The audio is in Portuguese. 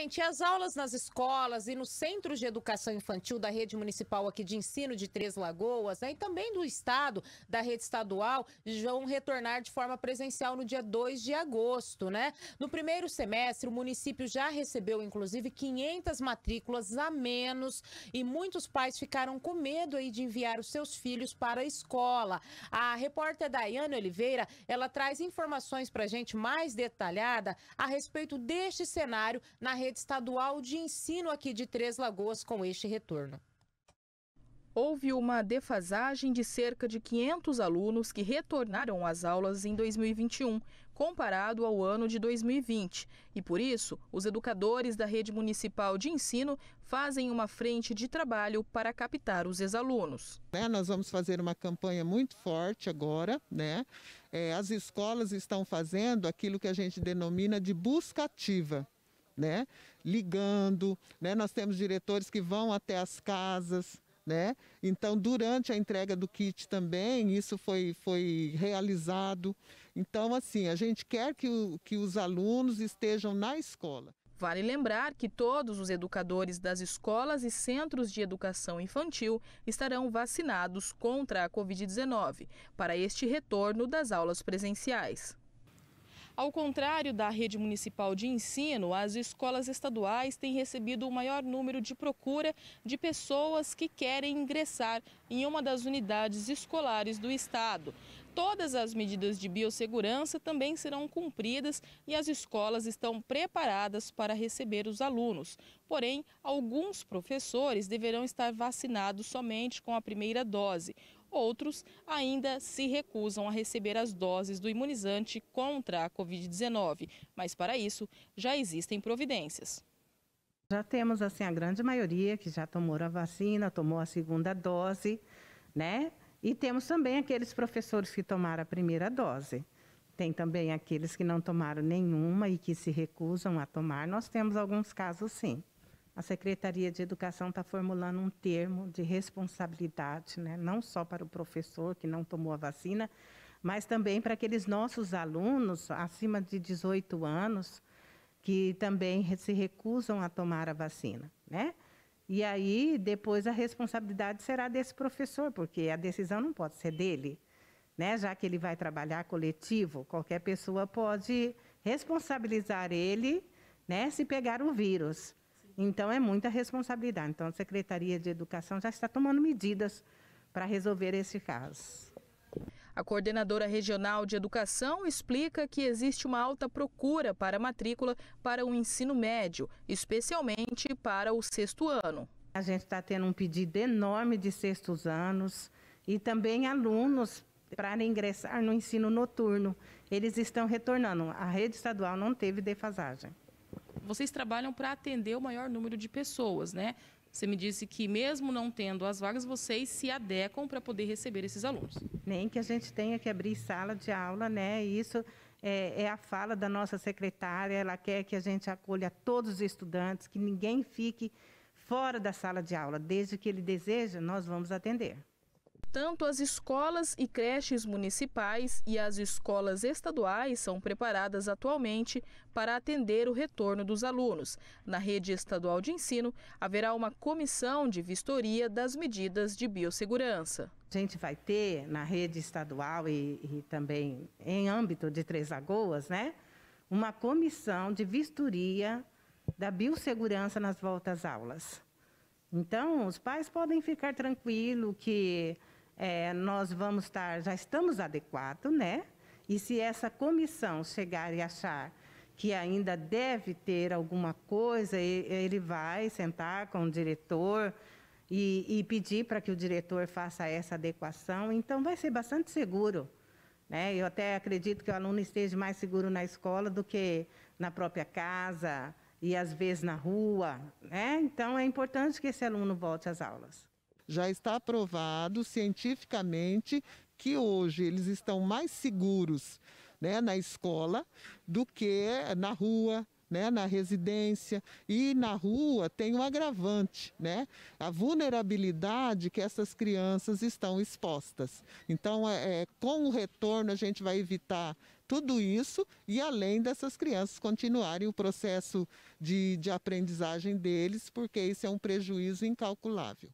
Gente, as aulas nas escolas e nos centros de educação infantil da rede municipal aqui de ensino de Três Lagoas, né, e também do estado, da rede estadual, vão retornar de forma presencial no dia 2 de agosto, né? No primeiro semestre, o município já recebeu inclusive 500 matrículas a menos e muitos pais ficaram com medo aí de enviar os seus filhos para a escola. A repórter Daiane Oliveira, ela traz informações para a gente mais detalhada a respeito deste cenário na rede rede estadual de ensino aqui de Três Lagoas com este retorno. Houve uma defasagem de cerca de 500 alunos que retornaram às aulas em 2021, comparado ao ano de 2020. E por isso, os educadores da rede municipal de ensino fazem uma frente de trabalho para captar os ex-alunos. É, nós vamos fazer uma campanha muito forte agora, né? É, as escolas estão fazendo aquilo que a gente denomina de busca ativa né? Ligando, né? Nós temos diretores que vão até as casas, né? Então, durante a entrega do kit também, isso foi, foi realizado. Então, assim, a gente quer que, o, que os alunos estejam na escola. Vale lembrar que todos os educadores das escolas e centros de educação infantil estarão vacinados contra a Covid-19 para este retorno das aulas presenciais. Ao contrário da rede municipal de ensino, as escolas estaduais têm recebido o maior número de procura de pessoas que querem ingressar em uma das unidades escolares do estado. Todas as medidas de biossegurança também serão cumpridas e as escolas estão preparadas para receber os alunos. Porém, alguns professores deverão estar vacinados somente com a primeira dose. Outros ainda se recusam a receber as doses do imunizante contra a Covid-19, mas para isso já existem providências. Já temos assim a grande maioria que já tomou a vacina, tomou a segunda dose, né? E temos também aqueles professores que tomaram a primeira dose. Tem também aqueles que não tomaram nenhuma e que se recusam a tomar. Nós temos alguns casos sim a Secretaria de Educação está formulando um termo de responsabilidade, né? não só para o professor que não tomou a vacina, mas também para aqueles nossos alunos acima de 18 anos que também se recusam a tomar a vacina, né? E aí depois a responsabilidade será desse professor, porque a decisão não pode ser dele, né? Já que ele vai trabalhar coletivo, qualquer pessoa pode responsabilizar ele, né? Se pegar o vírus. Então, é muita responsabilidade. Então, a Secretaria de Educação já está tomando medidas para resolver esse caso. A coordenadora regional de educação explica que existe uma alta procura para matrícula para o ensino médio, especialmente para o sexto ano. A gente está tendo um pedido enorme de sextos anos e também alunos para ingressar no ensino noturno. Eles estão retornando. A rede estadual não teve defasagem vocês trabalham para atender o maior número de pessoas, né? Você me disse que mesmo não tendo as vagas, vocês se adequam para poder receber esses alunos. Nem que a gente tenha que abrir sala de aula, né? Isso é, é, a fala da nossa secretária. Ela quer que a gente acolha todos os estudantes, que ninguém fique fora da sala de aula. Desde que ele deseja, nós vamos atender. Portanto, as escolas e creches municipais e as escolas estaduais são preparadas atualmente para atender o retorno dos alunos. Na rede estadual de ensino, haverá uma comissão de vistoria das medidas de biossegurança. A gente vai ter na rede estadual e, e também em âmbito de Três Lagoas, né, uma comissão de vistoria da biossegurança nas voltas às aulas. Então, os pais podem ficar tranquilos que é, nós vamos estar, já estamos adequados, né? E se essa comissão chegar e achar que ainda deve ter alguma coisa, ele vai sentar com o diretor e, e pedir para que o diretor faça essa adequação. Então, vai ser bastante seguro. Né? Eu até acredito que o aluno esteja mais seguro na escola do que na própria casa e, às vezes, na rua. Né? Então, é importante que esse aluno volte às aulas. Já está provado cientificamente que hoje eles estão mais seguros né, na escola do que na rua, né, na residência e na rua tem um agravante, né? A vulnerabilidade que essas crianças estão expostas. Então, é, é com o retorno, a gente vai evitar tudo isso e além dessas crianças continuarem o processo de, de aprendizagem deles, porque isso é um prejuízo incalculável.